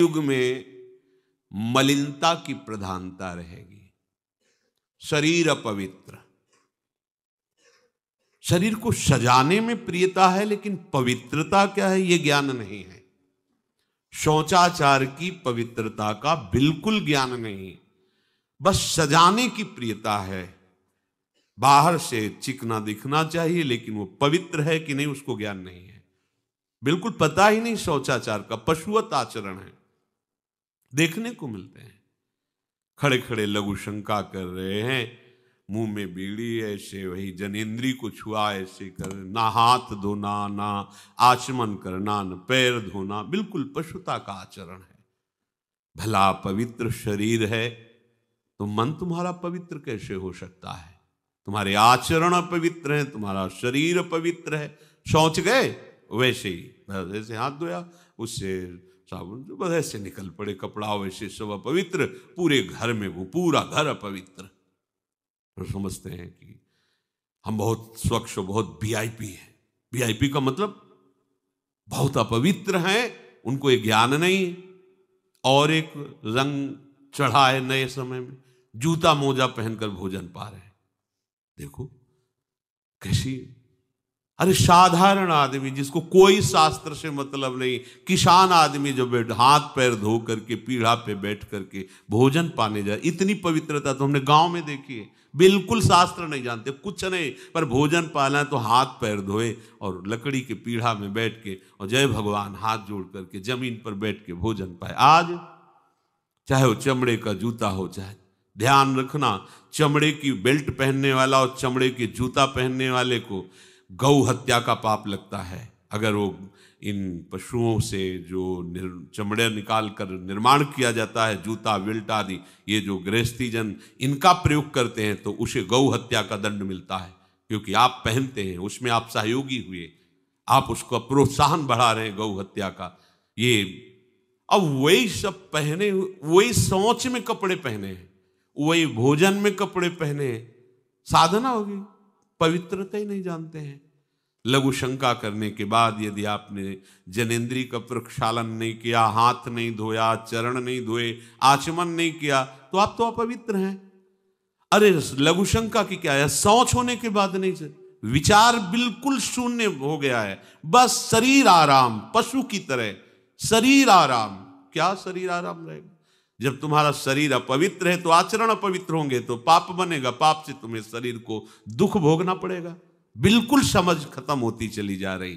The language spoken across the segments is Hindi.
युग में मलिनता की प्रधानता रहेगी शरीर अपवित्र शरीर को सजाने में प्रियता है लेकिन पवित्रता क्या है यह ज्ञान नहीं है शौचाचार की पवित्रता का बिल्कुल ज्ञान नहीं बस सजाने की प्रियता है बाहर से चिकना दिखना चाहिए लेकिन वो पवित्र है कि नहीं उसको ज्ञान नहीं है बिल्कुल पता ही नहीं शौचाचार का पशुवत आचरण है देखने को मिलते हैं खड़े खड़े लघु शंका कर रहे हैं मुंह में बीड़ी ऐसे वही जनेन्द्री को छुआ ऐसे कर ना हाथ धोना ना आचमन करना न पैर धोना बिल्कुल पशुता का आचरण है भला पवित्र शरीर है तो मन तुम्हारा पवित्र कैसे हो सकता है तुम्हारे आचरण पवित्र है तुम्हारा शरीर पवित्र है शौच गए वैसे ही जैसे हाथ धोया उससे साबुन जो बस ऐसे निकल पड़े कपड़ा वैसे सब अपवित्र पूरे घर में वो पूरा घर अपवित्र तो समझते हैं कि हम बहुत स्वच्छ बहुत वीआईपी हैं वीआईपी का मतलब बहुत अपवित्र हैं उनको ये ज्ञान नहीं और एक रंग चढ़ा है नए समय में जूता मोजा पहनकर भोजन पा रहे हैं देखो कैसी अरे साधारण आदमी जिसको कोई शास्त्र से मतलब नहीं किसान आदमी जो बैठ हाथ पैर धो करके पीढ़ा पे बैठ करके भोजन पाने जाए इतनी पवित्रता तो हमने गांव में देखी है बिल्कुल शास्त्र नहीं जानते कुछ नहीं पर भोजन पाना है तो हाथ पैर धोए और लकड़ी के पीढ़ा में बैठ के और जय भगवान हाथ जोड़ करके जमीन पर बैठ के भोजन पाए आज चाहे वो चमड़े का जूता हो चाहे ध्यान रखना चमड़े की बेल्ट पहनने वाला और चमड़े के जूता पहनने वाले को गौ हत्या का पाप लगता है अगर वो इन पशुओं से जो चमड़े निकाल कर निर्माण किया जाता है जूता विल्ट आदि ये जो गृहस्थी जन इनका प्रयोग करते हैं तो उसे गौ हत्या का दंड मिलता है क्योंकि आप पहनते हैं उसमें आप सहयोगी हुए आप उसको प्रोत्साहन बढ़ा रहे हैं गौ हत्या का ये अब वही सब पहने वही सोच में कपड़े पहने हैं वही भोजन में कपड़े पहने साधना होगी पवित्रता ही नहीं जानते हैं लघु शंका करने के बाद यदि आपने जनेन्द्री का प्रक्षालन नहीं किया हाथ नहीं धोया चरण नहीं धोए आचमन नहीं किया तो आप तो अपवित्र हैं अरे लघु शंका की क्या है सोच होने के बाद नहीं विचार बिल्कुल शून्य हो गया है बस शरीर आराम पशु की तरह शरीर आराम क्या शरीर आराम रहेगा जब तुम्हारा शरीर अपवित्र है तो आचरण अपवित्र होंगे तो पाप बनेगा पाप से तुम्हें शरीर को दुख भोगना पड़ेगा बिल्कुल समझ खत्म होती चली जा रही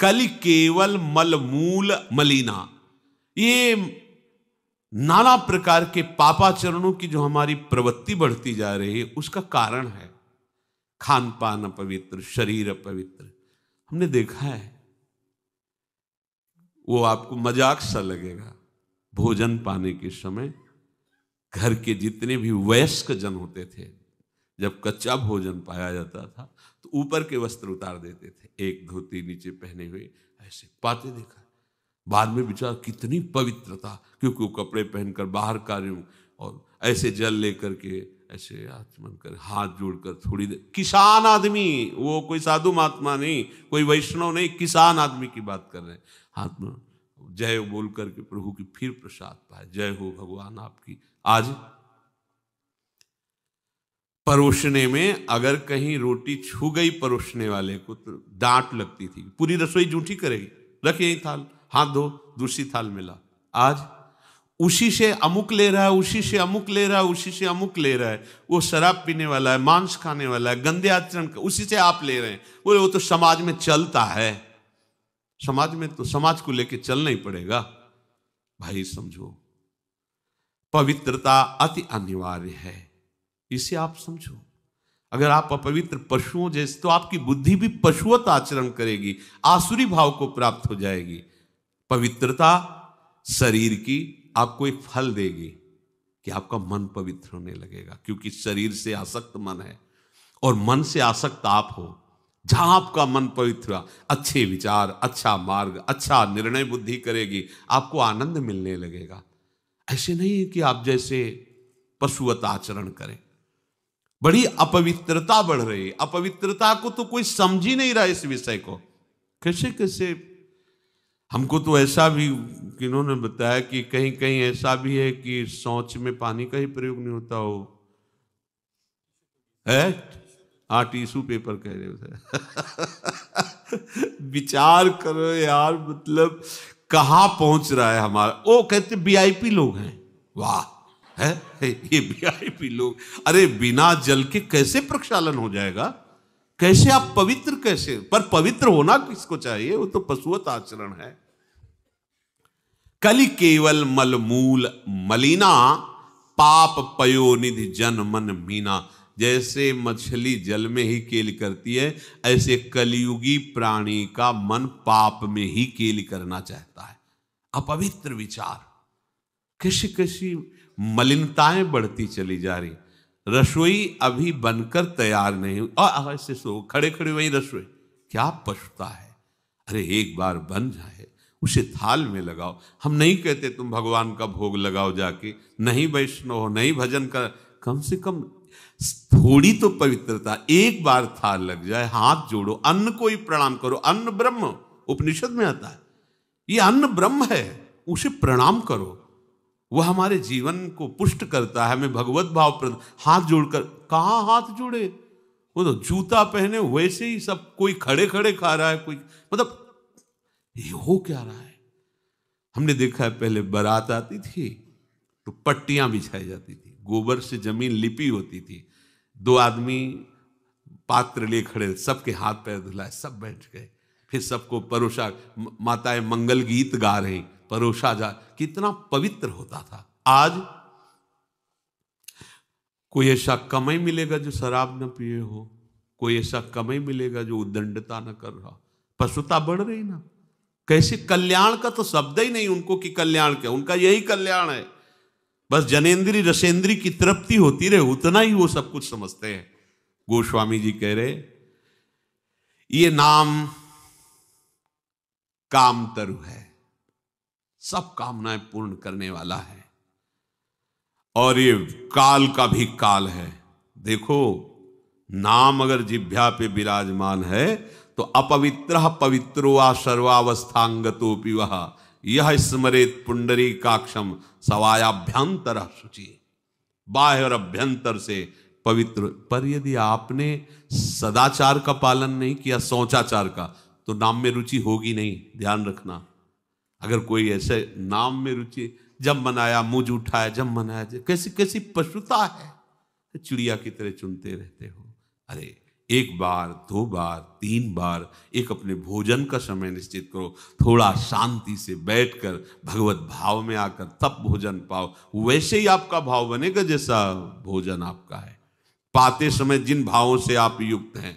कल केवल मलमूल मलिना ये नाना प्रकार के पापाचरणों की जो हमारी प्रवृत्ति बढ़ती जा रही है उसका कारण है खान पान अपवित्र शरीर अपवित्र हमने देखा है वो आपको मजाक सा लगेगा भोजन पाने के समय घर के जितने भी वयस्क जन होते थे जब कच्चा भोजन पाया जाता था तो ऊपर के वस्त्र उतार देते थे एक धोती नीचे पहने हुए ऐसे पाते देखा बाद में विचार कितनी पवित्रता क्योंकि वो कपड़े पहनकर बाहर कार्यों और ऐसे जल लेकर के ऐसे आचमन कर हाथ जोड़कर थोड़ी देर किसान आदमी वो कोई साधु महात्मा नहीं कोई वैष्णव नहीं किसान आदमी की बात कर रहे हैं हाथ में जय बोल करके प्रभु की फिर प्रसाद पाए जय हो भगवान आपकी आज परोसने में अगर कहीं रोटी छू गई परोसने वाले को तो डांट लगती थी पूरी रसोई जूठी करेगी रख यही थाल हाथ धो दूसरी थाल मिला आज उसी से अमुक ले रहा है उसी से अमुक ले रहा है उसी से अमुक ले रहा है वो शराब पीने वाला है मांस खाने वाला है गंदे आचरण उसी से आप ले रहे हैं बोले वो तो समाज में चलता है समाज में तो समाज को लेकर चलना ही पड़ेगा भाई समझो पवित्रता अति अनिवार्य है इसे आप समझो अगर आप अपवित्र पशुओं जैसे तो आपकी बुद्धि भी पशुवत आचरण करेगी आसुरी भाव को प्राप्त हो जाएगी पवित्रता शरीर की आपको एक फल देगी कि आपका मन पवित्र होने लगेगा क्योंकि शरीर से आसक्त मन है और मन से आसक्त आप हो जहां आपका मन पवित्र अच्छे विचार अच्छा मार्ग अच्छा निर्णय बुद्धि करेगी आपको आनंद मिलने लगेगा ऐसे नहीं है कि आप जैसे पशुवत आचरण करें बड़ी अपवित्रता बढ़ रही अपवित्रता को तो कोई समझ ही नहीं रहा इस विषय को कैसे कैसे हमको तो ऐसा भी इन्होंने बताया कि कहीं कहीं ऐसा भी है कि सोच में पानी का ही प्रयोग नहीं होता हो है आ टिश्यू पेपर कह रहे हो विचार करो यार मतलब कहाँ पहुंच रहा है हमारा वो कहते पी लोग हैं वाह है ये वीआईपी लोग अरे बिना जल के कैसे प्रक्षालन हो जाएगा कैसे आप पवित्र कैसे पर पवित्र होना किसको चाहिए वो तो पशुवत आचरण है कलि केवल मलमूल मलिना पाप पयोनिधि जन मन मीना जैसे मछली जल में ही केल करती है ऐसे कलयुगी प्राणी का मन पाप में ही केल करना चाहता है अपवित्र विचार किसी किसी मलिनताएं बढ़ती चली जा रही रसोई अभी बनकर तैयार नहीं और ऐसे सो खड़े खड़े वही रसोई क्या पशुता है अरे एक बार बन जाए उसे थाल में लगाओ हम नहीं कहते तुम भगवान का भोग लगाओ जाके नहीं वैष्णव हो नहीं भजन कर कम से कम थोड़ी तो पवित्रता एक बार थाल लग जाए हाथ जोड़ो अन्न को ही प्रणाम करो अन्न ब्रह्म उपनिषद में आता है ये अन्न ब्रह्म है उसे प्रणाम करो वह हमारे जीवन को पुष्ट करता है हमें भगवत भाव प्रद हाथ जोड़कर कहाँ हाथ जोड़े वो तो जूता पहने वैसे ही सब कोई खड़े खड़े खा रहा है कोई मतलब ये हो क्या रहा है हमने देखा है पहले बारात आती थी तो पट्टियां बिछाई जाती थी गोबर से जमीन लिपी होती थी दो आदमी पात्र लिए खड़े सबके हाथ पैर धुलाए सब बैठ गए फिर सबको परोसा माताएं मंगल गीत गा रही परोसा जा कितना पवित्र होता था आज कोई ऐसा कमई मिलेगा जो शराब न पिए हो कोई ऐसा कमई मिलेगा जो उदंडता न कर रहा पशुता बढ़ रही ना कैसे कल्याण का तो शब्द ही नहीं उनको कि कल्याण क्या उनका यही कल्याण है बस जनेन्द्री रसेंद्री की तृप्ति होती रहे उतना ही वो सब कुछ समझते हैं गोस्वामी जी कह रहे ये नाम काम तरु है सब कामनाएं पूर्ण करने वाला है और ये काल का भी काल है देखो नाम अगर जिभ्या पे विराजमान है तो अपवित्र पवित्रो वा सर्वावस्थांगतो वह यह स्मरित पुंडरी काक्षम सवायाभ्यंतर सूची बाह्य और अभ्यंतर से पवित्र पर यदि आपने सदाचार का पालन नहीं किया सोचाचार का तो नाम में रुचि होगी नहीं ध्यान रखना अगर कोई ऐसे नाम में रुचि जब मनाया मुझ उठाया जब मनाया कैसी कैसी पशुता है तो चिड़िया की तरह चुनते रहते हो अरे एक बार दो बार तीन बार एक अपने भोजन का समय निश्चित करो थोड़ा शांति से बैठकर भगवत भाव में आकर तब भोजन पाओ वैसे ही आपका भाव बनेगा जैसा भोजन आपका है पाते समय जिन भावों से आप युक्त हैं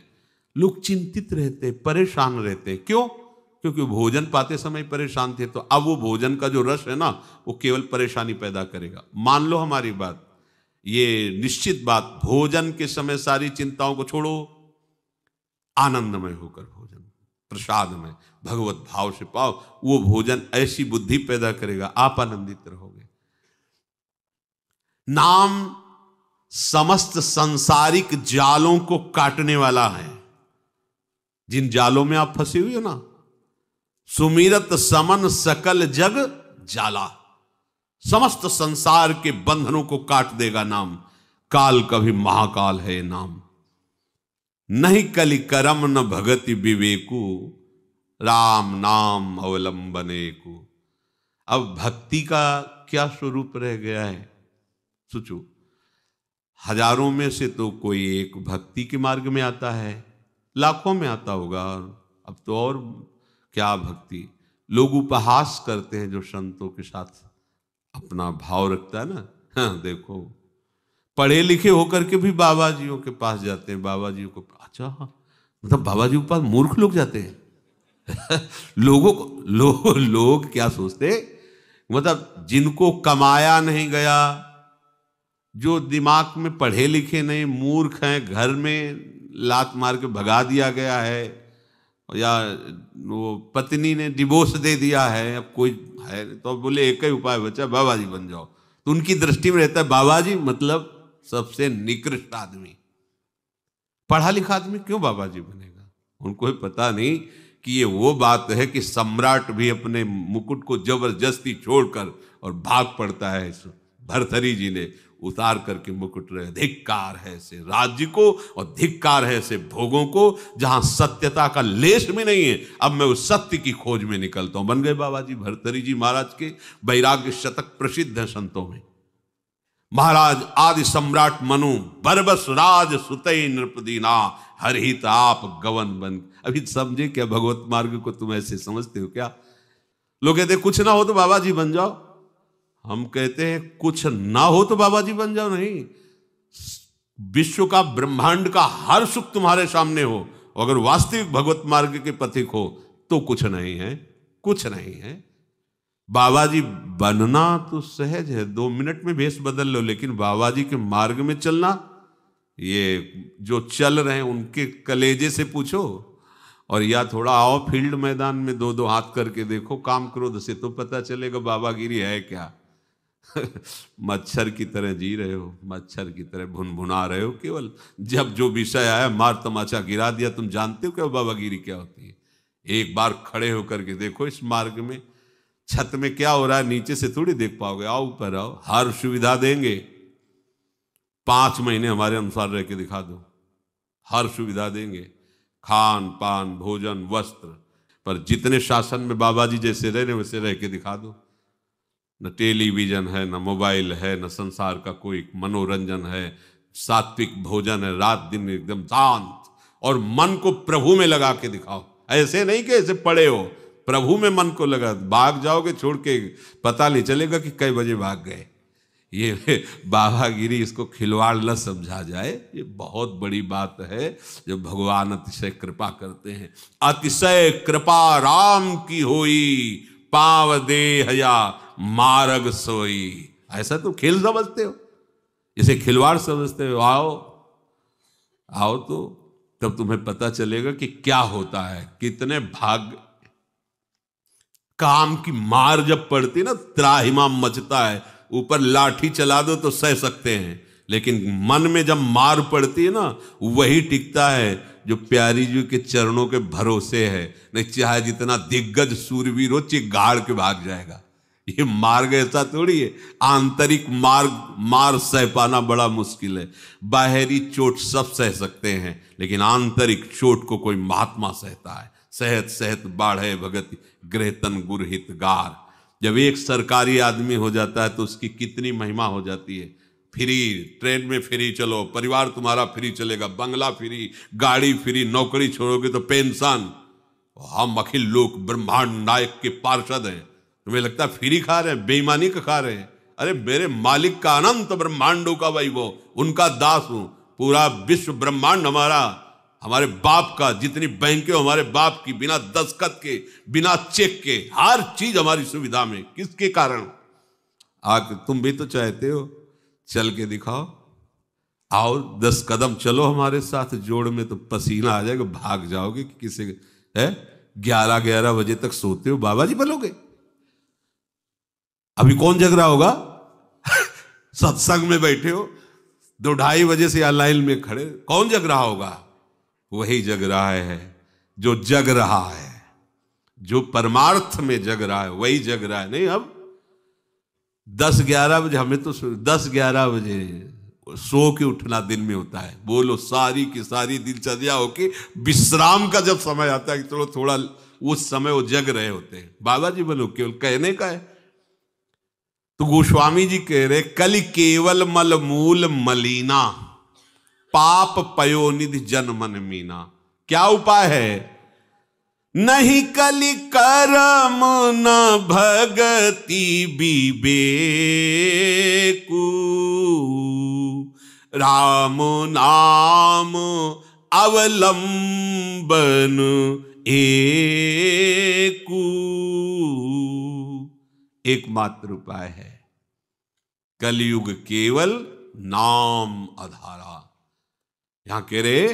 लोग चिंतित रहते परेशान रहते क्यों क्योंकि भोजन पाते समय परेशान थे तो अब वो भोजन का जो रस है ना वो केवल परेशानी पैदा करेगा मान लो हमारी बात ये निश्चित बात भोजन के समय सारी चिंताओं को छोड़ो आनंदमय होकर भोजन प्रसाद में भगवत भाव से पाओ वो भोजन ऐसी बुद्धि पैदा करेगा आप आनंदित रहोगे नाम समस्त संसारिक जालों को काटने वाला है जिन जालों में आप फंसे हुए हो ना सुमीरत समन सकल जग जाला समस्त संसार के बंधनों को काट देगा नाम काल कभी महाकाल है नाम नहीं कलि करम न भगति विवेकु राम नाम अवलंबने को अब भक्ति का क्या स्वरूप रह गया है सोचो हजारों में से तो कोई एक भक्ति के मार्ग में आता है लाखों में आता होगा अब तो और क्या भक्ति लोग उपहास करते हैं जो संतों के साथ अपना भाव रखता है ना हाँ, देखो पढ़े लिखे होकर के भी बाबा जियों के पास जाते हैं बाबा जी को अच्छा हाँ मतलब बाबा जी के पास मूर्ख लोग जाते हैं लोगों को लो, लोग क्या सोचते मतलब जिनको कमाया नहीं गया जो दिमाग में पढ़े लिखे नहीं मूर्ख हैं घर में लात मार के भगा दिया गया है या वो पत्नी ने डिवोर्स दे दिया है अब कोई है तो बोले एक ही उपाय बचा बाबा जी बन जाओ तो उनकी दृष्टि में रहता है बाबा जी मतलब सबसे निकृष्ट आदमी पढ़ा लिखा आदमी क्यों बाबा जी बनेगा उनको ही पता नहीं कि ये वो बात है कि सम्राट भी अपने मुकुट को जबरदस्ती छोड़कर और भाग पड़ता है भरथरी जी ने उतार करके मुकुट रहे धिक्कार है ऐसे राज्य को और धिक्कार है ऐसे भोगों को जहां सत्यता का लेश भी नहीं है अब मैं उस सत्य की खोज में निकलता हूं बन गए बाबा जी भरतरी जी महाराज के वैराग्य शतक प्रसिद्ध है संतों में महाराज आदि सम्राट मनु बरबस राज सुतई नृपदीना हरित आप गवन बन अभी समझे क्या भगवत मार्ग को तुम ऐसे समझते हो क्या लोग कहते कुछ ना हो तो बाबा जी बन जाओ हम कहते हैं कुछ ना हो तो बाबा जी बन जाओ नहीं विश्व का ब्रह्मांड का हर सुख तुम्हारे सामने हो अगर वास्तविक भगवत मार्ग के पथिक हो तो कुछ नहीं है कुछ नहीं है बाबा जी बनना तो सहज है दो मिनट में भेष बदल लो लेकिन बाबा जी के मार्ग में चलना ये जो चल रहे हैं उनके कलेजे से पूछो और या थोड़ा आओ फील्ड मैदान में दो दो हाथ करके देखो काम क्रोध से तो पता चलेगा बाबागिरी है क्या मच्छर की तरह जी रहे हो मच्छर की तरह भुन भुना रहे हो केवल जब जो विषय आया मार तमाचा गिरा दिया तुम जानते हो क्या बाबागिरी क्या होती है एक बार खड़े होकर के देखो इस मार्ग में छत में क्या हो रहा है नीचे से थोड़ी देख पाओगे आओ ऊपर आओ हर सुविधा देंगे पांच महीने हमारे अनुसार रह के दिखा दो हर सुविधा देंगे खान पान भोजन वस्त्र पर जितने शासन में बाबा जी जैसे रह रहे वैसे रह के दिखा दो न टेलीविजन है न मोबाइल है न संसार का कोई मनोरंजन है सात्विक भोजन है रात दिन एकदम शांत और मन को प्रभु में लगा के दिखाओ ऐसे नहीं कि ऐसे पड़े हो प्रभु में मन को लगा भाग जाओगे छोड़ के पता नहीं चलेगा कि कई बजे भाग गए ये बाबागिरी इसको खिलवाड़ न समझा जाए ये बहुत बड़ी बात है जो भगवान अतिशय कृपा करते हैं अतिशय कृपा राम की होई पाव दे हया मारग सोई ऐसा तो खेल समझते हो इसे खिलवाड़ समझते हो आओ आओ तो तब तुम्हें पता चलेगा कि क्या होता है कितने भाग्य काम की मार जब पड़ती ना त्राहिमा मचता है ऊपर लाठी चला दो तो सह सकते हैं लेकिन मन में जब मार पड़ती है ना वही टिकता है जो प्यारी जी के चरणों के भरोसे है नहीं चाहे जितना दिग्गज सूरवीर हो चिगाड़ के भाग जाएगा ये मार्ग ऐसा थोड़ी है आंतरिक मार्ग मार सह पाना बड़ा मुश्किल है बाहरी चोट सब सह सकते हैं लेकिन आंतरिक चोट को कोई महात्मा सहता है सहत सहत बाढ़े भगत ग्रहतन गुर हितगार जब एक सरकारी आदमी हो जाता है तो उसकी कितनी महिमा हो जाती है फ्री ट्रेन में फ्री चलो परिवार तुम्हारा फ्री चलेगा बंगला फ्री गाड़ी फ्री नौकरी छोड़ोगे तो पेंशन हम अखिल लोक ब्रह्मांड नायक के पार्षद हैं तुम्हें लगता है फ्री खा रहे हैं बेईमानी का खा रहे हैं अरे मेरे मालिक का अनंत ब्रह्मांडों का वो उनका दास हूं पूरा विश्व ब्रह्मांड हमारा हमारे बाप का जितनी बैंकें हमारे बाप की बिना दस्खत के बिना चेक के हर चीज हमारी सुविधा में किसके कारण आके तुम भी तो चाहते हो चल के दिखाओ आओ दस कदम चलो हमारे साथ जोड़ में तो पसीना आ जाएगा भाग जाओगे कि किसे है ग्यारह ग्यारह बजे तक सोते हो बाबा जी बोलोगे अभी कौन जग रहा होगा सत्संग में बैठे हो दो ढाई बजे से या लाइन में खड़े कौन जग रहा होगा वही जग रहा है जो जग रहा है जो परमार्थ में जग रहा है वही जग रहा है नहीं अब दस ग्यारह बजे हमें तो दस ग्यारह बजे सो के उठना दिन में होता है बोलो सारी की सारी दिनचर्या होके विश्राम का जब समय आता है कि चलो थोड़ा उस समय वो जग रहे होते हैं बाबा जी बोलो केवल कहने का है तो गोस्वामी जी कह रहे कल केवल मलमूल मलिना पाप निधि जन मन मीना क्या उपाय है नहीं कलि करम न भगति विवेकू राम नाम अवलंबन एकू एकमात्र उपाय है कलयुग केवल नाम आधारा यहां कह रहे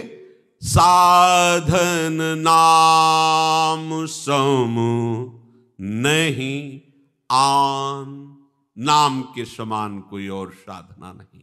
साधन नाम सम नहीं आन नाम के समान कोई और साधना नहीं